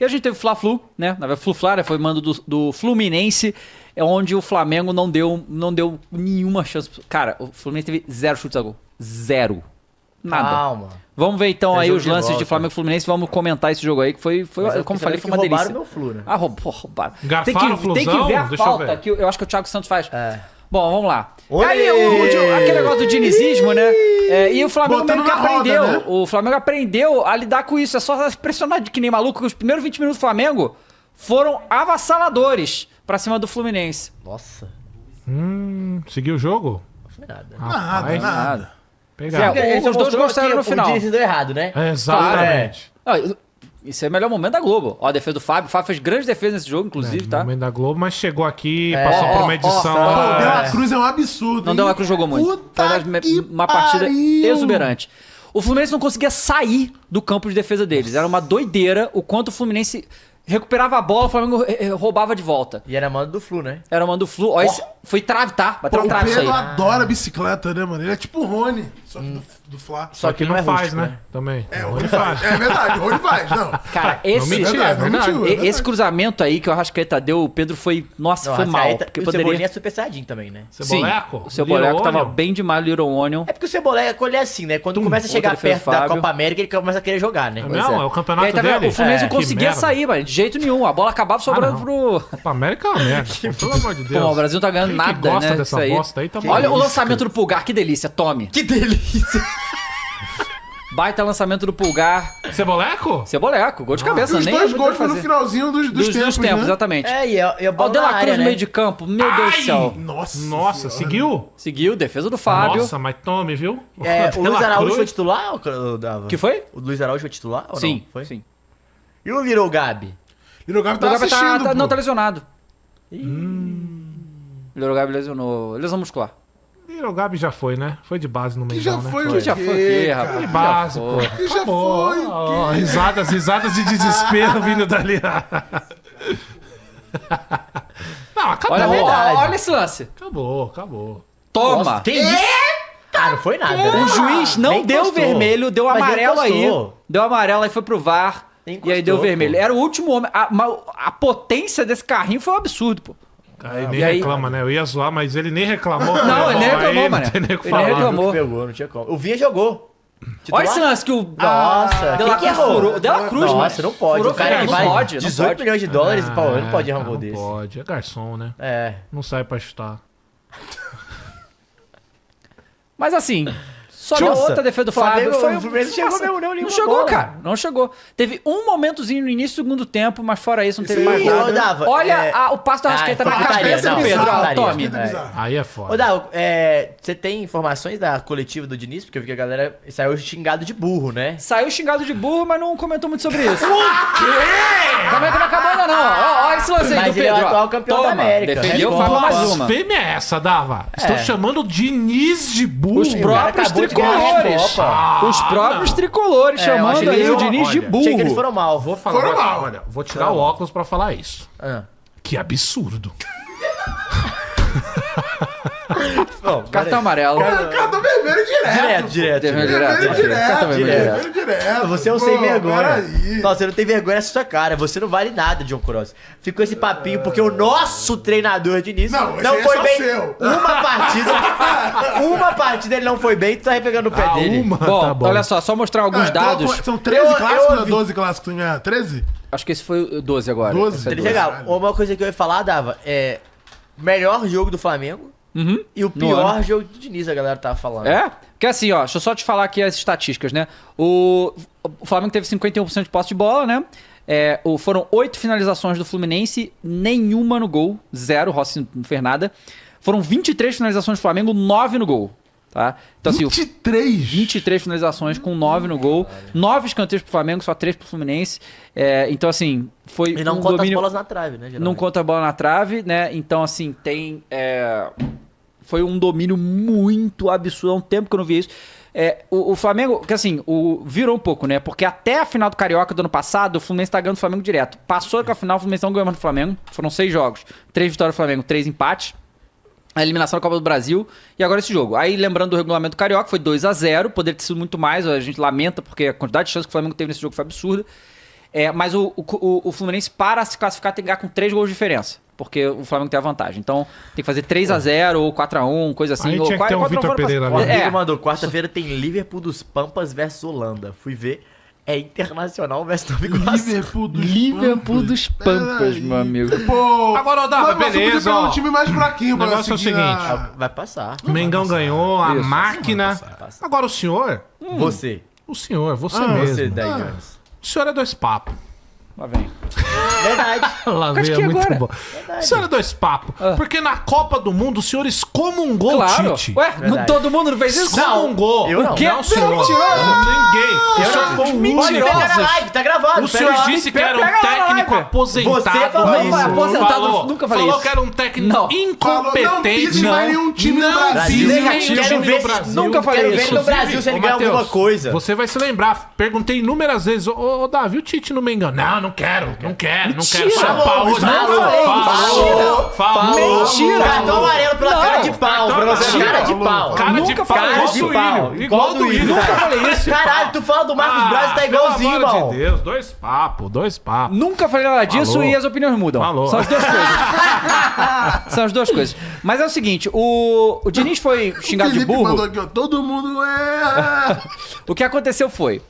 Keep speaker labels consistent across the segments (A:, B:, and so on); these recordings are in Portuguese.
A: E a gente teve Fla-Flu, né? Na verdade, Flu-Flá foi mando do, do Fluminense, é onde o Flamengo não deu, não deu nenhuma chance. Cara, o Fluminense teve zero chutes a gol. Zero. Nada. Calma. Vamos ver então Tem aí os de lances volta. de, Flamengo e Fluminense. Vamos comentar esse jogo aí, que foi, foi é como eu falei, é foi uma delícia. Meu flu, né? Ah, roubou, roubaram. Garfaram, tem que, flusão, tem que ver a falta eu que eu acho que o Thiago Santos faz. É. Bom, vamos lá. Aí o, o, aquele negócio do dinizismo, né? É, e o Flamengo Botando meio que aprendeu. Roda, né? O Flamengo aprendeu a lidar com isso. É só pressionar de que nem maluco, que os primeiros 20 minutos do Flamengo foram avassaladores pra cima do Fluminense.
B: Nossa. Hum, seguiu o jogo? Não foi nada. Rapaz, nada, nada. Pegaram.
C: os dois gostaram no final. O Diniz deu errado, né?
B: É, exatamente.
A: Claro, é. Isso é o melhor momento da Globo. Ó, a defesa do Fábio. O Fábio fez grande defesa nesse jogo, inclusive, é, tá? momento da Globo, mas chegou aqui, é. passou ó, por uma edição. Ó, ó, ó, deu a cruz é um absurdo. Não deu a cruz, jogou muito. Puta uma, partida exuberante. O Fluminense não conseguia sair do campo de defesa deles. Era uma doideira o quanto o Fluminense recuperava a bola, o Flamengo eh, eh, roubava de volta. E era mando do Flu, né? Era mando do Flu. Ó, oh. esse foi trave, tá? Bateu Pô, trave o Pedro isso aí. adora
B: bicicleta, né, mano? Ele é tipo o Rony. Só que hum. do, do Fla. Só que, não, é faz, rústico, né? né? Também. É,
A: é o faz. É verdade, o
B: faz. Não. Cara, esse, não mentira, não mentiu, é é esse,
A: cruzamento aí que o Arrascaeta deu, o Pedro foi. Nossa, foi mal. Porque o poderia... Cebolinha é
C: super saiyajin também, né? Ceboleco? Sim, o Ceboleco tava
A: bem demais, o Little Onion. É
C: porque o Ceboleco, ele é assim, né? Quando Tum, começa a chegar perto Fábio. da Copa América, ele começa a querer jogar, né? Não, é, o campeonato tá dele. O Fluminense não conseguia sair,
A: mano, de jeito nenhum. A bola acabava sobrando ah, pro... Copa América é uma merda,
C: pelo amor de Deus. o Brasil não tá ganhando nada, né? bosta aí, tá Olha o lançamento
A: do Pulgar, que delícia. Tome. Que delícia isso? Baita lançamento do Pulgar. Ceboleco? Ceboleco, gol de ah. cabeça, ah, os nem. Os dois é gols foram no
B: finalzinho dos, dos, dos tempos. Dos tempos, né? exatamente. É, e o De La Cruz no né? meio de campo, meu Ai, Deus do céu. Nossa, nossa seguiu? Seguiu, defesa do Fábio. Nossa, mas tome, viu? É, o Luiz Araújo foi
C: titular? Ou Que foi? O Luiz Araújo foi titular? Ou sim, não? foi? Sim. E o Little Gabi? Little
B: Gabi tá assistindo. Tá, não, tá lesionado. Ih. Hum.
A: Little Gabi lesionou. Lesão muscular.
B: Gabi já foi, né? Foi de base no meio. já né? foi, já foi, que, foi, De base, pô. Que já foi. Oh, risadas, risadas de desespero vindo dali.
C: Não, acabou. Olha, olha, olha esse
B: lance. Acabou, acabou. Toma. Nossa, que isso?
C: Ah, não foi nada. Né? O juiz não nem
A: deu vermelho, deu amarelo aí. Deu amarelo e foi pro VAR. Encostou, e aí deu vermelho. Pô. Era o último homem. A, a potência desse carrinho foi um absurdo, pô
B: ele ah, nem aí... reclama, né? Eu ia zoar, mas ele nem reclamou. Não, ele nem reclamou, mano. Ele nem reclamou. Pegou, não tinha como.
C: O Vinha jogou.
B: Titular? Olha esse lance que o. Nossa, Dela que, é é? furou Cruz Dela Cruz, Nossa, não pode. Furou o cara que vai pode, 18 pode. milhões de dólares ah, é, e Paulo, não pode errar um gol desse. pode. É garçom, né? É. Não sai pra chutar.
A: Mas assim, só Chussa. outra defesa do Flamengo. Flamengo foi o chegou mesmo, não, não chegou, cara. Não chegou. Teve um momentozinho no início do segundo
C: tempo, mas fora isso,
A: não teve Sim, mais nada. Dava, Olha é... a, o passo da Rasqueta ah, na
C: é cabeça do Pedro. Não, tome. É. Aí é foda. Ô, Dava, é, você tem informações da coletiva do Diniz? Porque eu vi que a galera saiu xingado de burro, né? Saiu xingado de burro, mas não comentou muito sobre isso. o quê? É não acabou ainda, não. olha
A: esse lance aí do Pedro. é o atual campeão Toma. da América. E eu é falo mais uma.
B: Blasfêmia é essa, Dava? Estão chamando o Diniz de burro. Os próprios tricolores. Os próprios ah, tricolores é, chamando aí o Diniz de burro. Achei que eles foram mal. Vou falar. Foram mal. Olha, vou tirar o óculos pra falar isso. Ah. Que absurdo. É não, cartão amarelo. Cara, cartão vermelho direto. Direto, direto. Vermelho
C: direto. direto. Cartão vermelho direto. direto. direto. Você é um sem vergonha. Não, você não tem vergonha é sua cara. Você não vale nada, John Cross. Ficou esse papinho porque o nosso treinador de início não, não é foi é bem. Seu. Uma partida. uma partida ele não foi bem, tu tá repegando o pé ah, dele. Uma? Bom, tá bom. olha só, só mostrar alguns ah, então dados. Então, são 13 eu, clássicos eu ou 12 clássicos? Né? 13? Acho que
A: esse foi 12 agora. 12? É 12. Legal.
C: Uma coisa que eu ia falar, Dava, é melhor jogo do Flamengo uhum. e o pior jogo do Diniz, a galera tava falando.
A: É? Porque assim, ó, deixa eu só te falar aqui as estatísticas, né? O, o Flamengo teve 51% de posse de bola, né? É, foram oito finalizações do Fluminense, nenhuma no gol, zero, Rossi não fez nada. Foram 23 finalizações do Flamengo, 9 no gol. Tá? Então, 23? Assim, 23 finalizações com 9 no gol, 9 escanteios pro Flamengo, só 3 pro Fluminense. É, então, assim, foi. E não um conta domínio... as bolas na
C: trave, né? Geralmente. Não
A: conta a bola na trave, né? Então, assim, tem. É... Foi um domínio muito absurdo. Há um tempo que eu não vi isso. É, o, o, Flamengo, que assim, o, virou um pouco, né? Porque até a final do Carioca do ano passado, o Fluminense tá ganhando o Flamengo direto. Passou com a final, o Fluminense não ganhou mais do Flamengo. Foram seis jogos. Três vitórias do Flamengo, três empates a eliminação da Copa do Brasil e agora esse jogo. Aí lembrando do regulamento carioca, foi 2 a 0 poderia ter sido muito mais, a gente lamenta porque a quantidade de chances que o Flamengo teve nesse jogo foi absurda. É, mas o, o, o Fluminense, para se classificar, tem que ganhar com 3 gols de diferença. Porque o Flamengo tem a vantagem. Então tem que fazer 3x0 ou 4x1, coisa assim. Aí ou tinha 4, que ter um Vitor Pereira pra... ali. É.
C: mandou, quarta-feira tem Liverpool dos Pampas versus Holanda. Fui ver é Internacional versus Nova assim. Liverpool
B: dos
A: Liverpool dos Pampas, meu amigo. Pô, Agora, Odava, mas beleza. o time mais fraquinho, O negócio
B: é o seguinte, a- ah, Vai passar. O Mengão ganhou, a Isso, máquina. Agora o senhor, hum. Você. o senhor, você ah, mesmo. Você, anos. Ah. O senhor é dois papos. Lá vem. Verdade. Lá vem, é muito agora. bom. Verdade. Senhora dois papos. Ah. Porque na Copa do Mundo o senhor excomungou claro. o Tite. Ué, não, todo mundo não fez isso? Excomungou. Eu não. O quê? Não, senhor. Ninguém. Eu o senhor foi mentiroso. Live, tá gravado. O senhor disse que era um técnico aposentado. Você falou, isso. aposentado, falou, nunca falei Falou que era um técnico não. incompetente. Falou, não pise mais nenhum time não. no Brasil. Negativo. Quero Brasil. Nunca falei isso. Quero ver no Brasil se ele ganhar alguma coisa. Você vai se lembrar. Perguntei inúmeras vezes, ô Davi, o Tite não me engana. Não, não não quero, não quero, não quero. São Paulo, não falou. Falou. Mentira. Cartão amarelo pela cara de pau. Cara de pau. Cara de pau. Cara de pau. Igual do Ilho. Nunca falei isso. Caralho, tu fala do Marcos ah, Braz tá igualzinho, mano. Pelo amor de Deus, dois papos, dois papos. Nunca
A: falei nada disso e as opiniões mudam. Falou. São as duas coisas. São as duas coisas. Mas é o seguinte, o, o Diniz foi xingado de burro. Mandou
B: aqui, todo mundo é.
A: o que aconteceu foi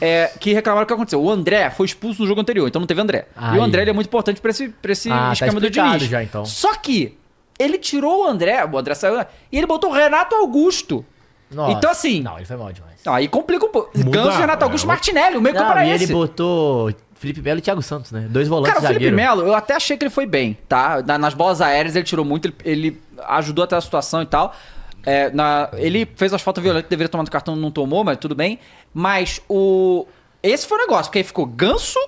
A: é, que reclamaram o que aconteceu. O André foi expulso no jogo anterior, então não teve André. E o André ele é muito importante pra esse, pra esse ah, tá esquema tá do Diniz. Já, então. Só que ele tirou o André, o André saiu, e ele botou o Renato Augusto.
C: Nossa. Então assim. Não, ele foi mal demais.
A: Não, aí complica um pouco. Ganso, Renato Augusto, eu... Martinelli, o meio campo era e esse. ele
C: botou Felipe Melo e Thiago Santos, né? Dois volantes Cara, o Felipe Melo,
A: eu até achei que ele foi bem, tá? Nas bolas aéreas ele tirou muito, ele, ele ajudou até a situação e tal. É, na, ele fez as faltas violentas deveria tomar no cartão, não tomou, mas tudo bem. Mas o. Esse foi o negócio, porque aí ficou ganso.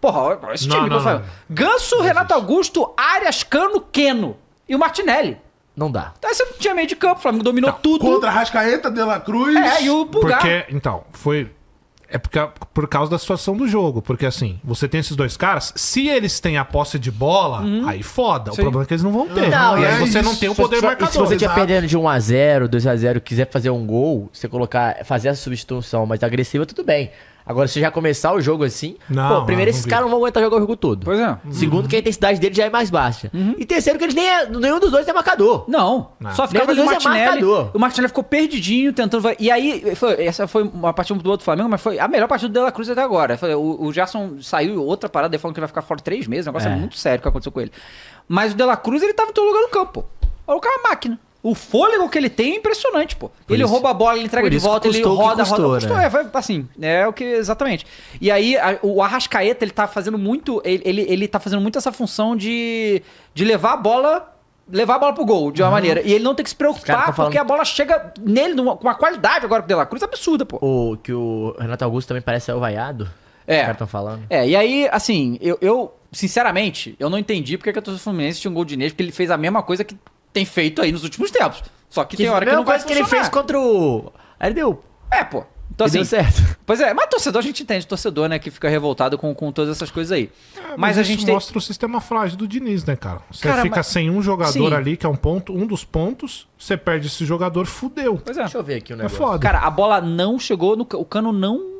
A: Porra, esse time não, que eu falei. Ganso, Renato Augusto, Arias, Cano, Keno e o Martinelli. Não dá. Então você não tinha meio de campo, o Flamengo dominou tá, tudo. Contra Rascaeta, De La Cruz. É, e o Pulgar.
B: Porque, então, foi é porque, por causa da situação do jogo. Porque assim, você tem esses dois caras, se eles têm a posse de bola, uhum. aí foda. Sim. O problema é que eles não vão ter. Não, e aí é você isso. não tem o poder marcador. Se você estiver perdendo
C: de 1x0, 2x0, quiser fazer um gol, você colocar, fazer essa substituição mais agressiva, tudo bem. Agora, se já começar o jogo assim, não, pô, primeiro, não, esses caras não vão aguentar jogar o jogo todo. Pois é. Segundo, uhum. que a intensidade dele já é mais baixa. Uhum. E terceiro, que eles nem é, nenhum dos dois é marcador. Não. não. Só ficava o é Martinelli. É marcador. O Martinelli ficou perdidinho, tentando. E aí, foi, essa
A: foi uma partida do outro Flamengo, mas foi a melhor partida do Dela Cruz até agora. O, o saiu outra parada, ele falando que vai ficar fora três meses. O negócio é. é muito sério o que aconteceu com ele. Mas o Dela Cruz, ele tava em todo lugar no campo. Olha o cara máquina. O fôlego que ele tem é impressionante, pô. Por ele isso. rouba a bola, ele entrega de volta, ele roda, custou, roda. Custou, né? é, assim, é o que exatamente. E aí a, o Arrascaeta, ele tá fazendo muito, ele, ele, ele tá fazendo muito essa função de, de levar a bola levar a bola pro gol, de uma uhum. maneira. E ele não tem
C: que se preocupar, tá falando... porque a bola chega nele numa, com uma qualidade agora que deu Cruz absurda, pô. O que o Renato Augusto também parece ser é vaiado. É. Os caras estão falando. É, e aí, assim, eu,
A: eu, sinceramente, eu não entendi porque que a torcida do Fluminense tinha um gol de Inês, porque ele fez a mesma coisa que tem feito aí nos últimos tempos. Só que, que tem hora que não vai funcionar. que ele fez
C: contra o... Aí deu. É, pô.
A: Então, assim, deu certo. Pois é, mas torcedor a gente entende, torcedor, né, que fica revoltado com, com todas essas coisas aí. É, mas, mas a gente tem... mostra
B: o sistema frágil do Diniz, né, cara? Você cara, fica mas... sem um jogador Sim. ali, que é um ponto, um dos pontos, você perde esse jogador, fudeu. Pois é. Deixa eu ver aqui o é negócio. É foda. Cara,
A: a bola não chegou no... O cano não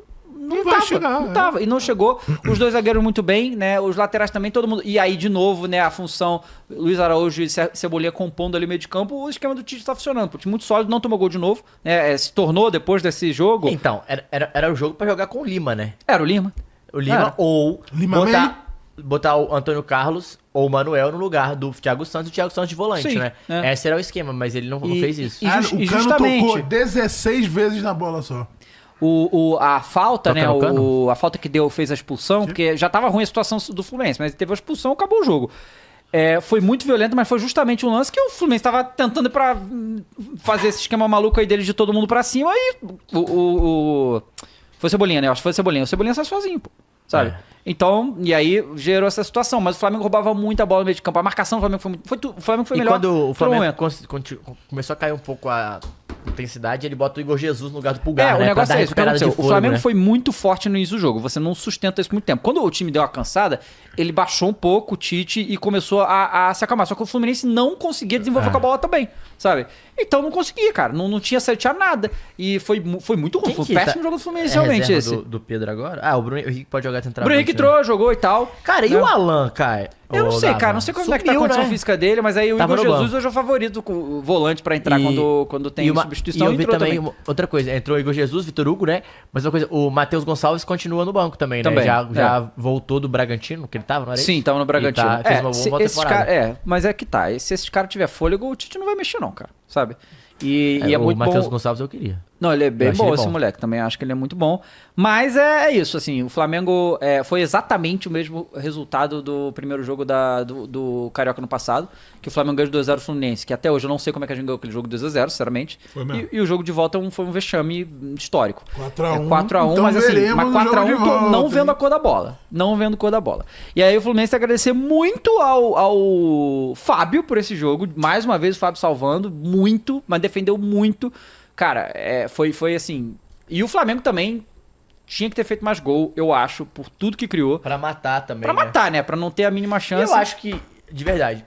A: não, não vai tava, chegar. Não é. tava. E não chegou. Os dois zagueiros muito bem, né? Os laterais também, todo mundo. E aí, de novo, né? A função Luiz Araújo e Cebolinha compondo ali meio de campo. O esquema do Tite está funcionando. O time muito sólido, não tomou gol de novo. Né? É, se tornou depois desse jogo.
C: Então, era, era, era o jogo para jogar com o Lima, né? Era o Lima. O Lima era. ou Lima botar, botar o Antônio Carlos ou o Manuel no lugar do Thiago Santos e o Thiago Santos de volante, Sim, né? É. Esse era o esquema, mas ele não, e, não fez isso. E, ah, e, ah, o Cano justamente... tocou
B: 16 vezes na bola só
A: o, o, a falta, Toca né? O, a falta que deu fez a expulsão, Sim. porque já tava ruim a situação do Fluminense, mas teve a expulsão, acabou o jogo. É, foi muito violento, mas foi justamente um lance que o Fluminense estava tentando para hum, fazer esse esquema maluco aí dele de todo mundo para cima e o, o, o, Foi o Cebolinha, né? acho que foi o Cebolinha. O Cebolinha saiu sozinho, pô. Sabe? É. Então, e aí gerou essa situação. Mas o Flamengo roubava muita bola no meio de campo. A marcação do Flamengo foi muito. Foi, o Flamengo foi melhor. E quando o Flamengo
C: um começou a cair um pouco a intensidade, ele bota o Igor Jesus no lugar do Pulgar, é, né? É o negócio é isso, o
A: Flamengo né? foi muito forte no início do jogo. Você não sustenta isso muito tempo. Quando o time deu uma cansada, ele baixou um pouco o Tite e começou a, a se acalmar. Só que o Fluminense não conseguia desenvolver ah. com a é. bola também, sabe? Então não conseguia, cara. Não, não tinha certeado nada. E foi, foi muito ruim. Foi um tá péssimo tá... jogo do Fluminense, é realmente, esse. Do,
C: do, Pedro agora? Ah, o Bruno Henrique pode jogar tentar Bruno Henrique né? entrou, jogou e
A: tal. Cara, e né? o
C: Alan, cara? Eu não sei, cara. Não sei
A: como é que tá a condição né? física
C: dele, mas aí o Tava Igor Jesus
A: hoje é o favorito
C: o volante para entrar e... quando, quando tem e uma... substituição. E eu vi também, também, outra coisa. Entrou Igor Jesus, Vitor Hugo, né? Mas uma coisa, o Matheus Gonçalves continua no banco também, né? também. Já, é. já voltou do Bragantino,
A: que ele tava, não era Sim, tava no Bragantino. Tá, é, se, cara, é, mas é que tá. Se esse cara tiver fôlego, o Tite não vai mexer não, cara. Sabe?
C: E é, e é o muito Matheus bom... Gonçalves eu queria.
A: Não, ele é bem bom, ele esse moleque. Também acho que ele é muito bom. Mas é, é, isso, assim. O Flamengo é, foi exatamente o mesmo resultado do primeiro jogo da, do, do Carioca no passado. Que o Flamengo ganhou de 2x0 Fluminense. Que até hoje eu não sei como é que a gente ganhou aquele jogo 2x0, sinceramente. Foi mesmo. E, e, o jogo de volta é foi um vexame histórico.
B: 4x1. É 4x1, então mas assim, mas 4x1 tô não vendo
A: a cor da bola. Não vendo a cor da bola. E aí o Fluminense tem que agradecer muito ao, ao Fábio por esse jogo. Mais uma vez o Fábio salvando muito, mas defendeu muito. Cara, é, foi, foi assim. E o Flamengo também tinha que ter feito mais gol, eu acho, por tudo que criou. Para matar também. Para né? matar, né? Para não ter a mínima chance. Eu acho que, de verdade,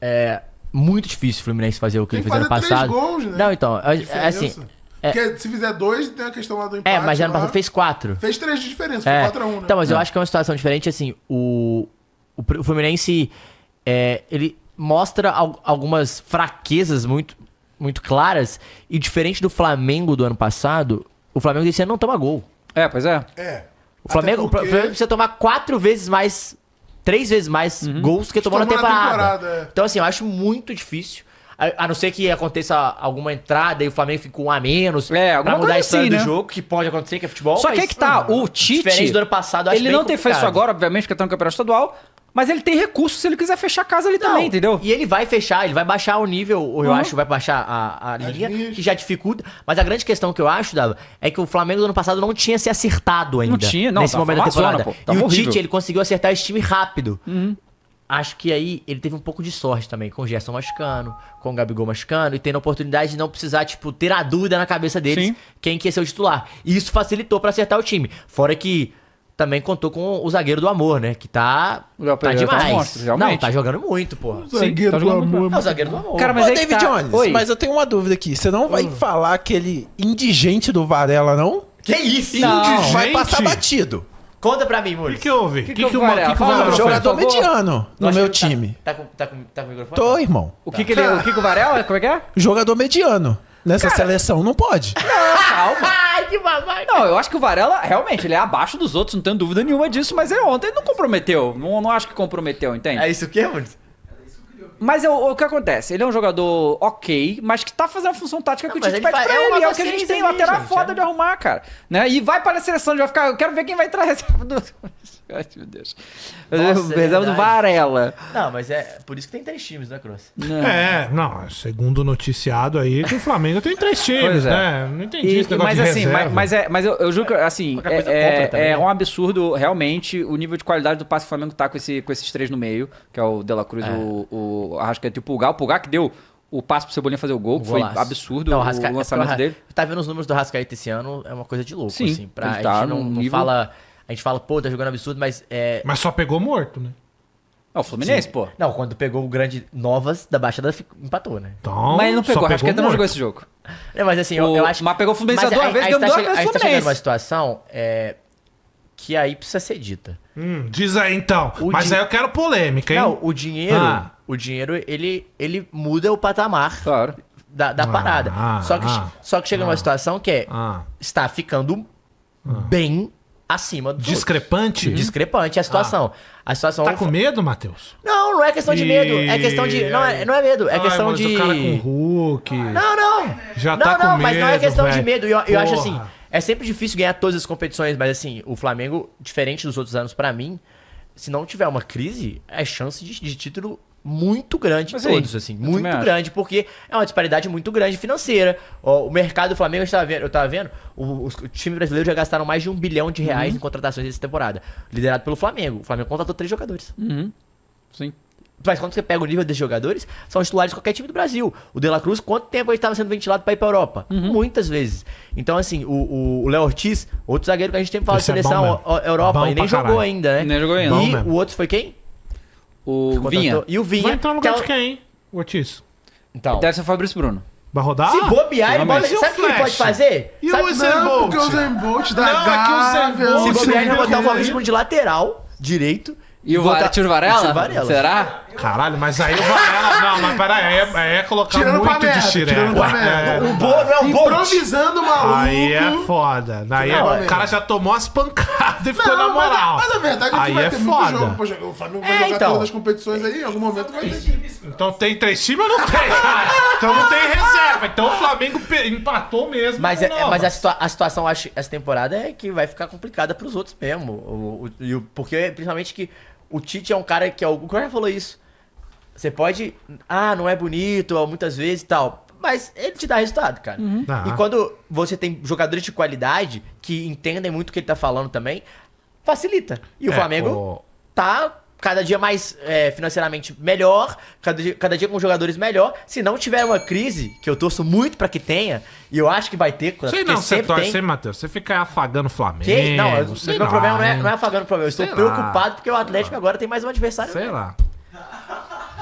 C: é muito difícil o Fluminense fazer o que ele fez ano passado. Gols, né? Não, então, é, é assim.
B: É... Porque se fizer dois, tem a questão lá do é, empate. É, mas ano passado fez
C: quatro. Fez
B: três de diferença, é. foi 4 a 1, um, né? Então, mas eu é. acho
C: que é uma situação diferente, assim, o, o, o Fluminense, é, ele mostra al algumas fraquezas muito, muito claras. E diferente do Flamengo do ano passado, o Flamengo desse ano não toma gol. É, pois é. É. O Flamengo, porque... o Flamengo precisa tomar quatro vezes mais, três vezes mais uhum. gols que tomou, tomou na temporada. temporada é. Então, assim, eu acho muito difícil. A, a não ser que aconteça alguma entrada e o Flamengo fique com um a menos. É, alguma pra mudar coisa a história assim, né? do jogo, que pode acontecer, que é futebol. Só que é que tá, o Tite. Diferente do ano passado, acho Ele não tem feito isso agora, obviamente, porque tá no
A: campeonato estadual. Mas ele tem recursos se ele quiser fechar a casa ali
C: não, também, entendeu? E ele vai fechar, ele vai baixar o nível, eu uhum. acho, vai baixar a, a linha, que já dificulta. Mas a grande questão que eu acho, Dava, é que o Flamengo no ano passado não tinha se acertado ainda. Não tinha, não. Nesse tá momento da temporada. Zona, tá e horrível. o Tite, ele conseguiu acertar esse time rápido. Uhum. Acho que aí ele teve um pouco de sorte também, com o Gerson machucando, com o Gabigol machucando, e tendo a oportunidade de não precisar, tipo, ter a dúvida na cabeça deles Sim. quem que ia ser o titular. E isso facilitou para acertar o time. Fora que também contou com o zagueiro do amor, né? Que tá. Léo tá Pereira tá demais. não, tá jogando muito, pô. O zagueiro tá do amor. Não, é, o zagueiro do amor. Cara, mas Ô, é David tá... Jones, Oi. mas
B: eu tenho uma dúvida aqui. Você não vai falar aquele indigente do Varela, não? Que isso? Não. Vai passar batido. Conta pra mim, Mules. O que, houve? O que, que, que, que, o, Varela, que, o Varela Jogador tá mediano no meu tá- time.
C: Tá, tá, com, tá, com, tá com o microfone? Tô, irmão. O que, que, ele, é? o, que o Varela? É? Como é que é?
B: Jogador mediano nessa Cara, seleção. Não pode.
C: Não, calma. Ai, que babaca. Não, eu
A: acho que o Varela, realmente, ele é abaixo dos outros, não tenho dúvida nenhuma disso, mas é ele ontem não comprometeu. Não, não acho que comprometeu, entende? É isso que é, mano? Mas é o, o que acontece? Ele é um jogador ok, mas que tá fazendo a função tática que não, o Tite pede pra é ele. É o que a gente tem, lateral foda é. de arrumar, cara. Né? E vai para a seleção, vai ficar. Eu quero ver quem vai trazer. Ai, meu Deus.
B: Nossa, é, é do Varela.
C: Não, mas é por isso que tem três times, né, Cruz? É,
B: não, segundo o noticiado aí, que o Flamengo tem três times, é. né? Não entendi e, esse negócio mas, assim, mas, mas,
A: é, mas eu, eu juro que, assim, é, é, é né? um absurdo, realmente, o nível de qualidade do passe do Flamengo tá com, esse, com esses três no meio, que é o De La Cruz, é. o, o Arrascaeta e o Pulgar. O Pulgar que deu o passe pro Cebolinha fazer o gol, que foi absurdo não, o, Rasca... o lançamento dele.
C: Tá vendo os números do Arrascaeta esse ano, é uma coisa de louco, Sim, assim. Pra, tá a gente não, não fala a gente fala, pô, tá jogando absurdo, mas. É... Mas só pegou morto, né? É o Fluminense, Sim. pô. Não, quando pegou o grande Novas da Baixada, empatou, né? Então, mas ele não pegou, acho que não jogou esse jogo. É, mas assim, o... eu, eu, acho. Mas pegou o Fluminense mas, duas vezes, deu duas vezes Fluminense. A gente tá chegando numa situação é... que aí precisa ser dita.
B: Hum, diz aí então. O mas di... aí eu quero polêmica, hein? Não, o dinheiro, ah.
C: o dinheiro, ele, ele muda o patamar. Claro. Da, da ah, parada. Ah, só, que, só que chega numa ah. situação que é, ah. está ficando ah. bem acima do. Discrepante?
B: Discrepante
C: é a ah. situação. Ah. A situação. Tá com medo, Matheus? Não, não é questão de medo. É questão de. Não é, não é medo, é Ai, questão de. O cara com
B: Hulk.
C: Não, não. Já não, tá não, com medo. Não, não, mas não é questão véio. de medo. Eu, eu acho assim. É sempre difícil ganhar todas as competições, mas assim, o Flamengo, diferente dos outros anos, para mim, se não tiver uma crise, é chance de, de título muito grande Mas em todos, aí, assim, muito grande, acho. porque é uma disparidade muito grande financeira. O, mercado do Flamengo, eu estava tá vendo, eu estava vendo o, o, time brasileiro já gastaram mais de um bilhão de reais uhum. em contratações nessa temporada, liderado pelo Flamengo. O Flamengo contratou três jogadores. Uhum. Sim. Mas quando você pega o nível desses jogadores, são titulares de qualquer time do Brasil. O De La Cruz, quanto tempo ele estava sendo ventilado para ir para Europa? Uhum. Muitas vezes. Então, assim, o Léo Ortiz, outro zagueiro que a gente tem falado de seleção é bom, Europa, bom e nem jogou caralho. ainda, né? Nem jogou ainda. E o outro foi quem? O Contratou. Vinha. E o Vinha. Vai entrar no lugar então... de quem, o Otis?
A: Então. Deve ser o Fabrício Bruno. Vai rodar? Se bobear, ele bota... sabe o que ele pode fazer? E sabe... o Usain Bolt? Não, porque
C: o Usain Bolt da é Gávea. Se bobear, ele vai botar o Fabrício Bruno de lateral direito
B: e o Varela? O Varela? Será? Caralho, mas aí o Varela. Não, mas peraí, é, é colocar tirando muito merda, de xiré. É, é, o é. Bolt é o Bolt. Improvisando maluco. Aí é foda. Aí não, é, o cara já tomou as pancadas e não, ficou na é- moral. Mas, mas a verdade é que aí vai é ter foda. muito Poxa, o Flamengo vai é, jogar então. todas as competições aí, em algum momento vai ter que... Então tem três times ou não tem? então não tem reserva. Então o Flamengo empatou mesmo. Mas, é, mas a,
C: situa a, situação, acho, essa temporada é que vai ficar complicada pros outros mesmo. O, o, o porque, principalmente que o Tite é um cara que. É o Correa falou isso. Você pode. Ah, não é bonito, muitas vezes e tal. Mas ele te dá resultado, cara. Uhum. Ah. E quando você tem jogadores de qualidade que entendem muito o que ele tá falando também, facilita. E o é, Flamengo o... tá cada dia mais é, financeiramente melhor, cada dia, cada dia com jogadores melhor. Se não tiver uma crise, que eu torço muito para que tenha, e eu acho que vai ter. Sei não, você torce, hein, Matheus.
B: Você fica afagando o Flamengo. Que? Não, o sei meu lá, problema não é, não é, afagando o Flamengo. Eu estou preocupado
C: porque o Atlético ah. agora tem mais um adversário. Sei né? lá.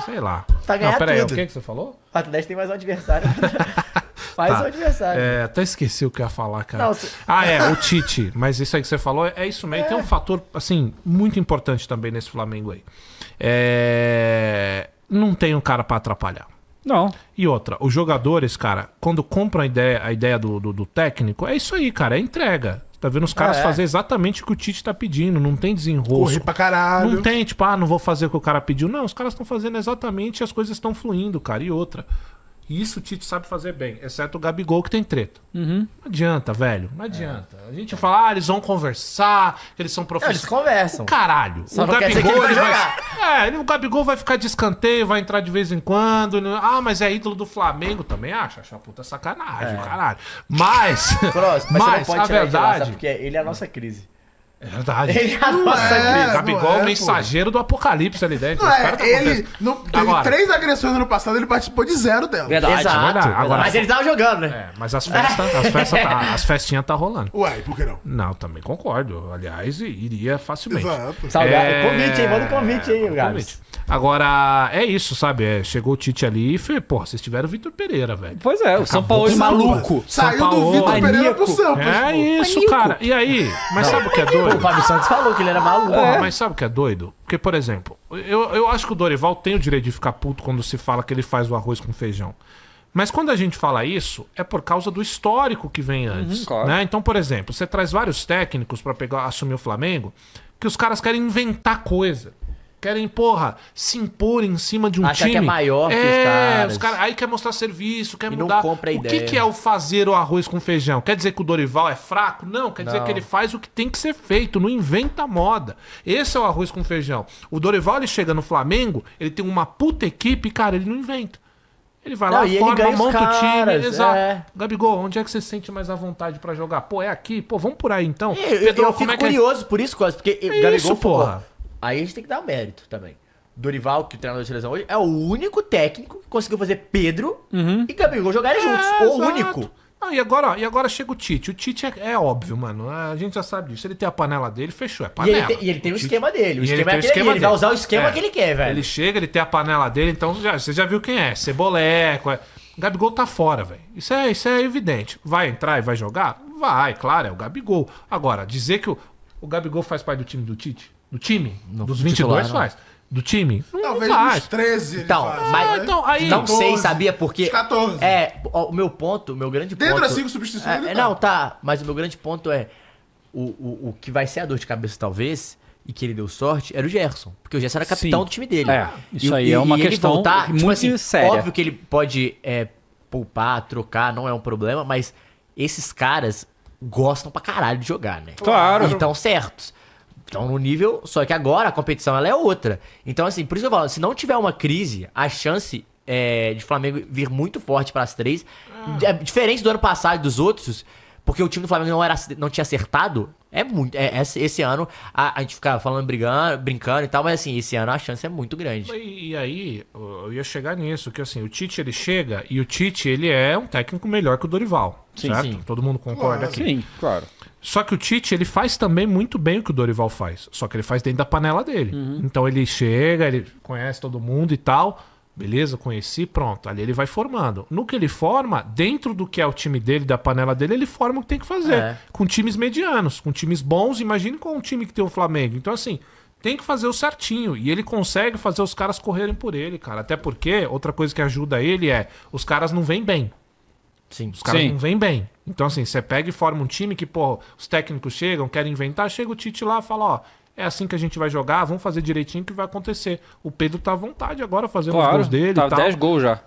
B: Sei lá. Tá ganhando. Peraí, o que, que você falou? O
C: Atlético tem mais um adversário. Faz tá. o adversário. É,
B: até esqueci o que ia falar, cara. Não, se... Ah, é, o Tite. Mas isso aí que você falou é isso mesmo. É. Tem um é. fator, assim, muito importante também nesse Flamengo aí. É... Não tem um cara para atrapalhar. Não. E outra, os jogadores, cara, quando compram a ideia, a ideia do, do, do técnico, é isso aí, cara, é entrega. Tá vendo os caras ah, é. fazer exatamente o que o Tite tá pedindo, não tem desenrosco. Corre pra caralho. Não tem, tipo, ah, não vou fazer o que o cara pediu. Não, os caras estão fazendo exatamente e as coisas estão fluindo, cara. E outra, isso o Tite sabe fazer bem, exceto o Gabigol que tem treta. Uhum. Não adianta, velho. Não adianta. É. A gente fala, ah, eles vão conversar, que eles são profissionais. Eles conversam. O caralho. Só o Gabigol vai, ele vai... É, o Gabigol vai ficar de escanteio, vai entrar de vez em quando. Né? Ah, mas é ídolo do Flamengo também, acha? Acha puta sacanagem, é. caralho. Mas. Cross, mas, mas a verdade. porque ele é a nossa crise. É verdade. Ele a Nossa, é, Gabigol é, o é, mensageiro pô. do apocalipse ali dentro. Não, é, tá ele no, teve Agora. três agressões no ano passado, ele participou de zero dela. Verdade, Exato. verdade. Agora, mas ele tava jogando, né? É, mas as festas, as, festas tá, as festinhas tá rolando. Ué, por que não? Não, também concordo. Aliás, iria facilmente. Exato. Saudade. É... Convite, hein? Manda um convite, hein, Convite. Agora, é isso, sabe? É, chegou o Tite ali e foi, pô, vocês tiveram o Vitor Pereira, velho. Pois é, o São é Paulo maluco. Saiu do Vitor Pereira pro Santos. É isso, cara. E aí? Mas sabe o que é doido? o Fábio Santos falou que ele era maluco. É. mas sabe o que é doido? Porque, por exemplo, eu, eu acho que o Dorival tem o direito de ficar puto quando se fala que ele faz o arroz com feijão. Mas quando a gente fala isso, é por causa do histórico que vem uhum, antes. Uhum, claro. né? Então, por exemplo, você traz vários técnicos para assumir o Flamengo, que os caras querem inventar coisa querem, porra, se impor em cima de um Achar time. que é maior que é, os caras. Os cara, aí quer mostrar serviço, quer e mudar. Não compra a o que, que é o fazer o arroz com feijão? Quer dizer que o Dorival é fraco? Não, quer não. dizer que ele faz o que tem que ser feito, não inventa moda. Esse é o arroz com feijão. O Dorival, ele chega no Flamengo, ele tem uma puta equipe, cara, ele não inventa. Ele vai não, lá, forma, monta o time. Ele, exato. É. Gabigol, onde é que você se sente mais à vontade para jogar? Pô, é aqui? Pô, vamos por aí então. Eu, Pedro, eu, eu fico é, é? curioso é...
C: por isso, quase porque é Gabigol, isso, porra. porra. Aí a gente tem que dar um mérito também. Dorival, que é o treinador da seleção hoje, é o único técnico que conseguiu fazer Pedro
B: uhum. e Gabigol jogarem é, juntos. o único. Ah, e agora, e agora chega o Tite. O Tite é, é, óbvio, mano. A gente já sabe disso. Ele tem a panela dele, fechou. É panela. E ele tem, e ele tem o, o esquema Tite... dele. O esquema ele, é aquele, esquema ele vai usar o esquema é. que ele quer, velho. Ele chega, ele tem a panela dele, então já, você já viu quem é. Ceboleco. É... Gabigol tá fora, velho. Isso é, isso é evidente. Vai entrar e vai jogar? Vai, claro, é o Gabigol. Agora, dizer que o, o Gabigol faz parte do time do Tite? Do time? No, dos 22 titular, faz. Não. Do time? Não
C: Talvez faz. dos
B: 13 então, faz, mas, né? então, aí, Não 14, sei, sabia? Porque...
C: Os 14. É, o meu ponto, o meu grande Dentro ponto... Dentro das 5 substituições é, é tá. Não, tá. Mas o meu grande ponto é... O, o, o que vai ser a dor de cabeça, talvez, e que ele deu sorte, era o Gerson. Porque o Gerson era capitão Sim. do time dele. É, isso e, aí e, é uma questão voltar, tipo muito tipo assim, séria. Óbvio que ele pode é, poupar, trocar, não é um problema, mas esses caras gostam pra caralho de jogar, né? Claro. E estão certos. Então, no nível. Só que agora a competição ela é outra. Então, assim, por isso que eu falo, se não tiver uma crise, a chance é, de Flamengo vir muito forte para as três, ah. é diferente do ano passado e dos outros, porque o time do Flamengo não, era, não tinha acertado, é muito. É, esse esse ano a, a, gente ficava falando brigando, brincando e tal, mas
B: assim, esse ano a chance é muito grande. E, e, aí, eu ia chegar nisso, que assim, o Tite ele chega e o Tite ele é um técnico melhor que o Dorival. Sim, certo? Sim. Todo mundo concorda claro, aqui. Sim, claro. Só que o Tite, ele faz também muito bem o que o Dorival faz. Só que ele faz dentro da panela dele. Uhum. Então ele chega, ele conhece todo mundo e tal. Beleza, conheci, pronto. Ali ele vai formando. No que ele forma, dentro do que é o time dele, da panela dele, ele forma o que tem que fazer. É. Com times medianos, com times bons, imagine com um time que tem o Flamengo. Então, assim, tem que fazer o certinho. E ele consegue fazer os caras correrem por ele, cara. Até porque, outra coisa que ajuda ele é: os caras não vêm bem.
C: Sim. Os caras Sim. não
B: vêm bem. Então, assim, você pega e forma um time que, pô, os técnicos chegam, querem inventar, chega o Tite lá e fala: ó, é assim que a gente vai jogar, vamos fazer direitinho que vai acontecer. O Pedro tá à vontade agora fazendo claro, os gols dele. Tá 10 gols já.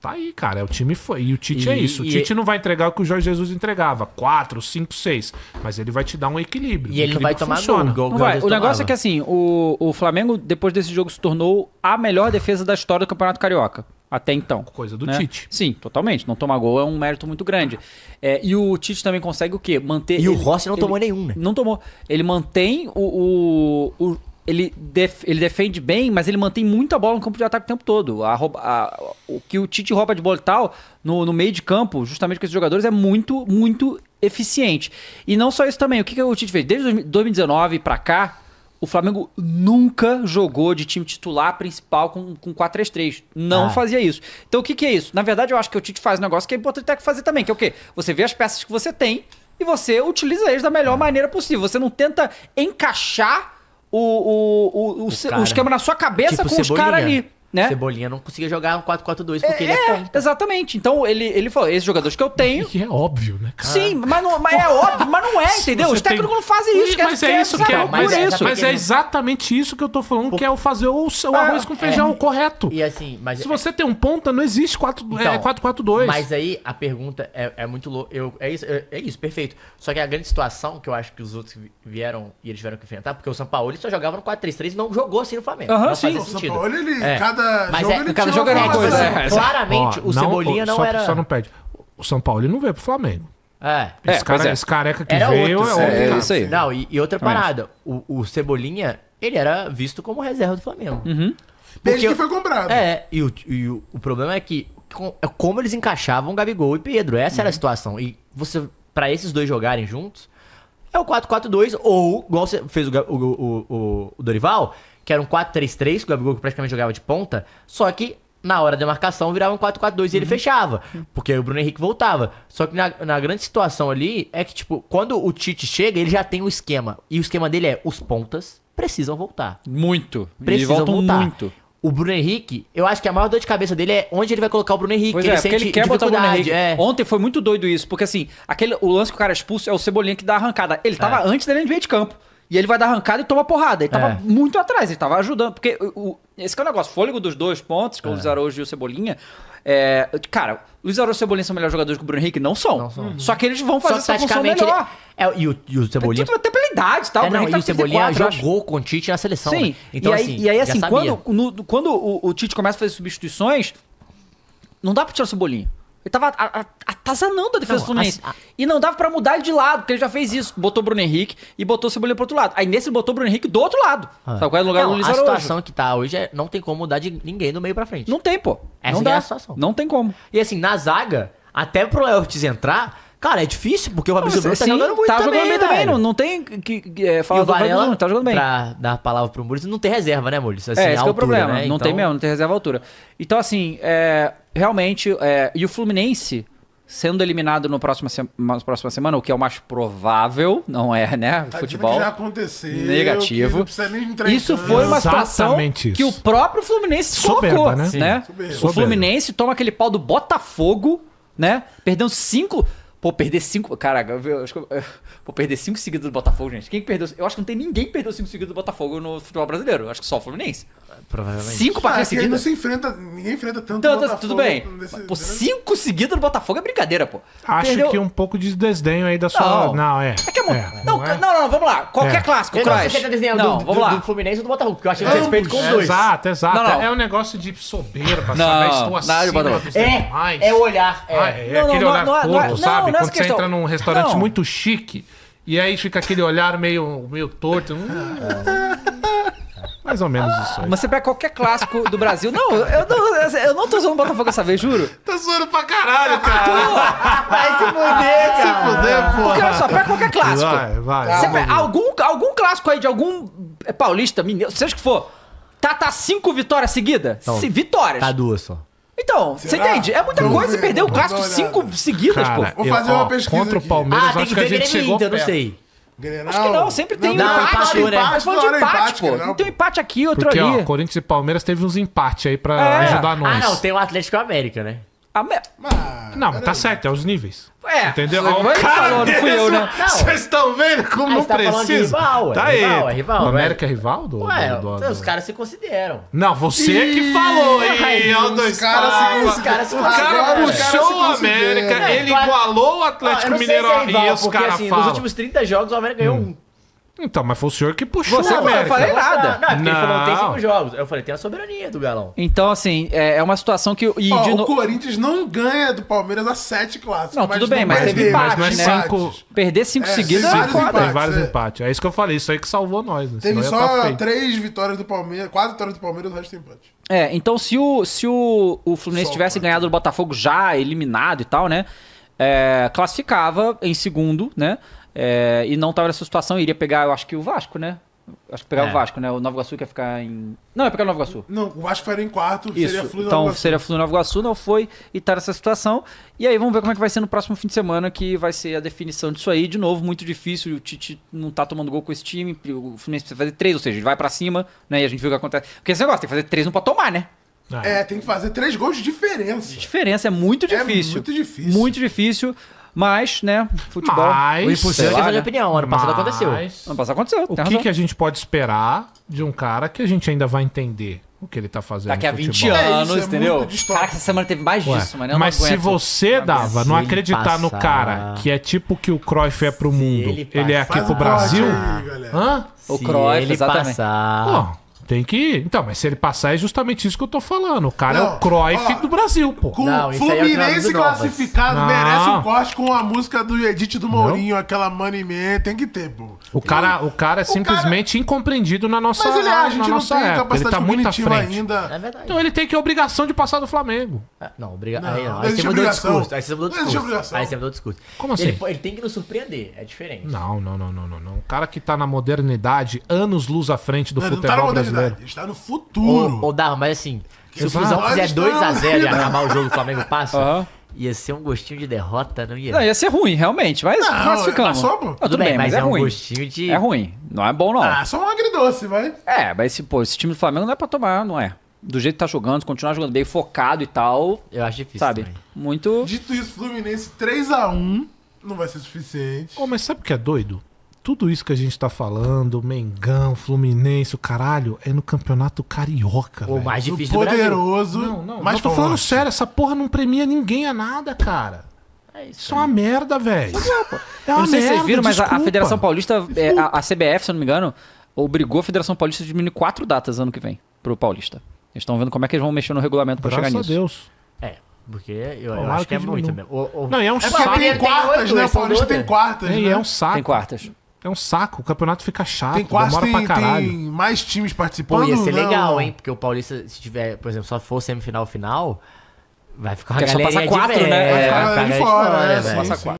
B: Tá aí, cara. É o time foi. E o Tite e, é isso. O Tite e... não vai entregar o que o Jorge Jesus entregava. 4, 5, 6. Mas ele vai te dar um equilíbrio. E ele equilíbrio não vai tomar funciona. gol. Não vai. O negócio é que assim, o, o
A: Flamengo, depois desse jogo, se tornou a melhor defesa da história do Campeonato Carioca até então. Coisa do né? Tite. Sim, totalmente. Não tomar gol é um mérito muito grande. É, e o Tite também consegue o quê? Manter. E ele, o Rossi não ele, tomou nenhum, né? Não tomou. Ele mantém o. o, o ele, def, ele defende bem, mas ele mantém muita bola no campo de ataque o tempo todo. A, a, o que o Tite rouba de bola e tal, no, no meio de campo, justamente com esses jogadores, é muito, muito eficiente. E não só isso também. O que, que o Tite fez? Desde 2019 para cá, o Flamengo nunca jogou de time titular principal com, com 4-3-3. Não ah. fazia isso. Então o que, que é isso? Na verdade, eu acho que o Tite faz um negócio que é importante até que fazer também, que é o quê? Você vê as peças que você tem e você utiliza eles da melhor ah. maneira possível. Você não tenta encaixar o, o, o, o, o, o esquema na sua cabeça tipo com Cebolinha. os caras ali. Né? Cebolinha
C: não conseguia jogar um 4-4-2 porque é, ele é, é
A: ponta. Exatamente. Então ele, ele falou: esses jogadores que eu tenho. Que é óbvio, né? Cara? Sim, mas, não, mas é óbvio,
B: mas não é, entendeu? Os técnicos tem... não fazem isso. É mas é isso que é, é mas, é, isso. mas é exatamente isso que eu tô falando, que é o fazer o, o ah, arroz com feijão é. correto. E assim, mas. Se você tem um ponta, não existe 4-4-2.
C: Então, mas aí a pergunta é, é muito louca. É isso, é isso, perfeito. Só que a grande situação que eu acho que os outros vieram e eles tiveram que enfrentar, porque o São Paulo só jogava no 4-3-3 e não jogou assim no Flamengo. Aham, sim. O São Paulo, ele, cada cada Mas jogo é, ele cada jogo era uma coisa. É, claramente, é. ó, o não, Cebolinha não só, era... Só
B: não pede. O São Paulo ele não veio pro Flamengo. É. Esse, é, cara, é. esse careca que era veio outro, é, é isso aí. Não,
C: e, e outra parada. O, o, Cebolinha, ele era visto como reserva do Flamengo. Uhum. Desde que foi comprado. É, e o, e o, o problema é que é como eles encaixavam Gabigol e Pedro. Essa uhum. era a uhum. situação. E você, para esses dois jogarem juntos, é o 4-4-2 ou, igual você fez o, o, o, o Dorival, que era um 4-3-3, que o Gabigol praticamente jogava de ponta, só que na hora da marcação virava um 4-4-2 e ele uhum. fechava, uhum. porque aí o Bruno Henrique voltava. Só que na, na, grande situação ali é que, tipo, quando o Tite chega, ele já tem um esquema. E o esquema dele é os pontas precisam voltar.
A: Muito. Precisam voltar. Muito.
C: O Bruno Henrique, eu acho que a maior dor de cabeça dele é onde ele vai colocar o Bruno Henrique. Pois ele é, sente ele quer botar o Bruno Henrique.
A: É. Ontem foi muito doido isso, porque assim, aquele, o lance que o cara é expulso é o Cebolinha que dá arrancada. Ele tava é. antes dele no meio de campo. E ele vai dar arrancada e toma porrada. Ele tava é. muito atrás, ele tava ajudando. Porque o, esse que é o negócio, fôlego dos dois pontos, com é. o é. Luiz Araújo e o Cebolinha. É, cara, Luiz Araújo e o Cebolinha são melhores jogadores que o Bruno Henrique? Não são. Não são. Uhum. Só que eles vão fazer Só essa função melhor.
C: Ele... É, e, o, e o Cebolinha... Tudo, até pela idade, tal. É, não, o e tá o Cebolinha 34, jogou com o Tite na seleção. Sim. Né? Então, e aí, assim, e aí, assim quando,
A: no, quando o, o Tite começa a fazer substituições, não dá pra tirar o Cebolinha. Ele tava atazanando a defesa não, do Fluminense. A... E não dava para mudar ele de lado, porque ele já fez isso. Botou o Bruno Henrique e botou o Cebolinha pro outro lado. Aí nesse ele botou o Bruno Henrique do outro lado. Ah. Sabe qual é o lugar não, do Luiz A situação
C: que tá hoje é, não tem como mudar de ninguém do meio pra frente. Não tem, pô. Essa não é dá. a situação. Não tem como. E assim, na zaga, até pro Léo entrar, Cara, é difícil, porque o Fabrício Bruno tá sim, jogando muito tá também, bem também, não,
A: não tem que, que é, falar e o Varela, Bruno,
C: tá jogando bem. Pra dar a palavra pro Murilo, não tem
A: reserva, né, Murilo? Assim, é, é esse altura, é o problema, né? não então... tem mesmo, não tem reserva à altura. Então, assim, é, realmente, é, e o Fluminense sendo eliminado no próximo se... na próxima semana, o que é o mais provável, não é, né? O futebol. já
B: aconteceu. Negativo. Isso foi uma situação isso. que o
A: próprio Fluminense Soberba, colocou, né? né? O Fluminense toma aquele pau do Botafogo, né? Perdendo cinco. Pô, perder cinco. Caraca, eu, acho que eu, Pô, perder 5 seguidas do Botafogo, gente. Quem perdeu? Eu acho que não tem ninguém que perdeu 5 seguidas do Botafogo no futebol brasileiro. Eu acho que só o Fluminense.
C: Provavelmente.
B: 5 partidas ah, é seguidas. Não se enfrenta, ninguém enfrenta tanto. Então, Botafogo tudo bem. Nesse... Pô, 5
C: seguidas do Botafogo é brincadeira, pô. Acho perdeu... que um
B: pouco de desdenho aí da sua. Não, não é. é, que é, é não, não, é. não, não, vamos lá. Qualquer é, é. clássico, Cross. Você é não, do, vamos lá. do Fluminense ou do Botafogo, porque eu acho que respeito com os dois. Exato, exato. Não, não. É um negócio de soberba, não, sabe? Estou acima é, demais. É olhar. É, ah, é aquele olhar curto, sabe? Quando você entra num restaurante muito chique. E aí fica aquele olhar meio, meio torto. Hum, é.
A: mais ou menos isso aí. Mas você pega qualquer clássico do Brasil. Não, eu não, eu não tô zoando o Botafogo dessa vez, juro.
B: Tá zoando pra caralho, cara. Tô. Vai se fuder, cara. Se fuder, pô. Porque olha só, pega qualquer clássico. Vai, vai. Você pega
A: algum, algum clássico aí de algum é, paulista, mineiro, seja que for. Tá, tá cinco vitórias seguidas? Então, Se, vitórias. Tá duas só. Então, Será? você entende? É muita coisa ver, perder o vou clássico cinco seguidas, Cara, pô. Vou eu, fazer uma ó, pesquisa Contra o Palmeiras, Ah, acho que a gente chegou
B: Inter, não sei.
C: Grenal. Acho que não, sempre tem um empate, empate, né? falando de empate, pô. Não tem um empate aqui, outro Porque, ali. ó,
B: Corinthians e Palmeiras teve uns empates aí pra É. ajudar ah, nós. Ah, não, tem o Atlético América, né? A me... Mas, não, tá aí. certo, é os níveis. É, entendeu? O cara falou, não fui eu, né? Vocês estão vendo como não ah, tá precisa? É tá rival, tá é é rival. O né? América é rival do. Ué, do, do, do,
C: os caras se consideram.
B: Não, você é Ih, que falou, hein? Os caras se consideram. O cara puxou o América, ele igualou o Atlético é Mineiro e os caras assim, falam. Nos últimos
C: 30 jogos, o América ganhou hum. um.
B: Então, mas foi o senhor que puxou Você a América. Não, eu falei nada. Não, é porque não. ele falou, tem cinco
C: jogos. Eu falei, tem a soberania do Galão.
A: Então, assim, é, é uma situação que... E O no...
C: Corinthians não ganha do Palmeiras a sete clássicos. Não, tudo bem, mas teve empate,
B: mas né? Cinco...
C: Perder cinco é, seguidos
B: é foda. Tem vários é. empates. É isso que eu falei, isso aí que salvou nós. Né? Teve só tá três vitórias do Palmeiras, quatro vitórias do Palmeiras, o resto tem empate.
A: É, então se o, se o, o Fluminense só, tivesse ganhado do Botafogo já eliminado e tal, né? É, classificava em segundo, né? É, e não estava nessa situação, iria pegar, eu acho que o Vasco, né? Acho que pegar é. o Vasco, né? O Nova Iguaçu quer ficar em.
B: Não, é pegar o Nova Iguaçu. Não, o Vasco era em quarto, Isso. Então, seria Flu Então seria
A: Flu Nova Iguaçu, não foi, e tá nessa situação. E aí vamos ver como é que vai ser no próximo fim de semana, que vai ser a definição disso aí. De novo, muito difícil. O Tite não tá tomando gol com esse time. O Fluminense precisa fazer três, ou seja, ele vai para cima, né? E a gente viu o que acontece. Porque esse negócio, tem que fazer três, não pode tomar, né?
B: é, tem que fazer três gols de diferença. De diferença,
A: é muito é difícil. É muito difícil. Muito difícil. Mas, né, futebol. Mas, o impossível é de opinião. Ano passado mas, aconteceu. Ano
B: passado aconteceu. O que, que a gente pode esperar de um cara que a gente ainda vai entender? o que ele tá fazendo. Daqui a 20 anos, é, é entendeu? É
A: que essa semana teve mais disso, Ué, mas não se você dava, não acreditar no cara que
B: é tipo que o Cruyff é pro se mundo, ele, ele, é aqui pro Brasil. Aí, Hã? Se o Cruyff, ele exatamente. passar. Tem que ir. Então, mas se ele passar, é justamente isso que eu tô falando. O cara Não, é o Cruyff ó, do Brasil, pô. Com Não, é o Fluminense classificado merece um corte com a música do Edith do Mourinho, Não. aquela Money Man. Tem que ter, pô. O cara, o cara é o simplesmente cara... incompreendido na nossa, mas ele, a gente na nossa tem época. Ele tá muito à frente. Ainda. É verdade. Então ele tem que ter obrigação de passar do Flamengo. É, não, obriga... não, aí, não. Aí, você mudou o discurso. Aí você mudou o discurso.
C: Aí você mudou o discurso. Como assim? Ele,
B: ele, tem que nos surpreender, é diferente. Não, não, não, não, não, O cara que tá na modernidade, anos luz à frente do tá futebol brasileiro brasileiro. Né? está no futuro. ou ô mas assim, que se o Fusão fizer 2x0 e acabar o jogo, o Flamengo
C: passa. Uhum. Ia ser um gostinho de derrota, não ia? Não, ia ser ruim, realmente, mas não, classificamos. Passou, não, ah,
A: tudo, tudo bem, bem, mas, é, é um ruim. gostinho de... É ruim, não é bom não. Ah, só um agridoce, vai. É, mas esse, pô, esse time do Flamengo não é pra tomar, não é? do jeito que tá jogando, continuar jogando bem, focado e tal. Eu acho difícil. Sabe? Também. Muito. Dito isso, Fluminense 3x1 não vai ser suficiente.
B: Oh, mas sabe o que é doido? tudo isso que a gente tá falando, Mengão, Fluminense, o caralho, é no campeonato carioca, O velho. mais difícil do Brasil. poderoso. Não, não, mas tô falando sério, essa porra não premia ninguém a nada, cara. É Isso é né? uma merda, velho. É, é uma não sei se vocês viram, mas a- Federação
A: Paulista, é, a, a CBF, se eu não me engano, obrigou a Federação Paulista a diminuir quatro datas ano que vem pro Paulista. Eles estão vendo como é que eles vão mexer no regulamento pra chegar Graças a nisso.
C: Deus. É, porque eu, eu acho que é muito mesmo. O- o- Não, e é um é saco. tem quartas, né? O Paulista tem né? quartas, né? é um
B: saco. Tem quartas. É um saco, o campeonato fica chato, tem quase, demora tem, pra caralho. Tem mais times participando. Pô, ia ser não. legal, hein?
C: Porque o Paulista, se tiver, por exemplo, só for semifinal final, vai ficar uma galera só passa quatro, né? Vai ficar de fora, fora, é, né? Só passa quatro.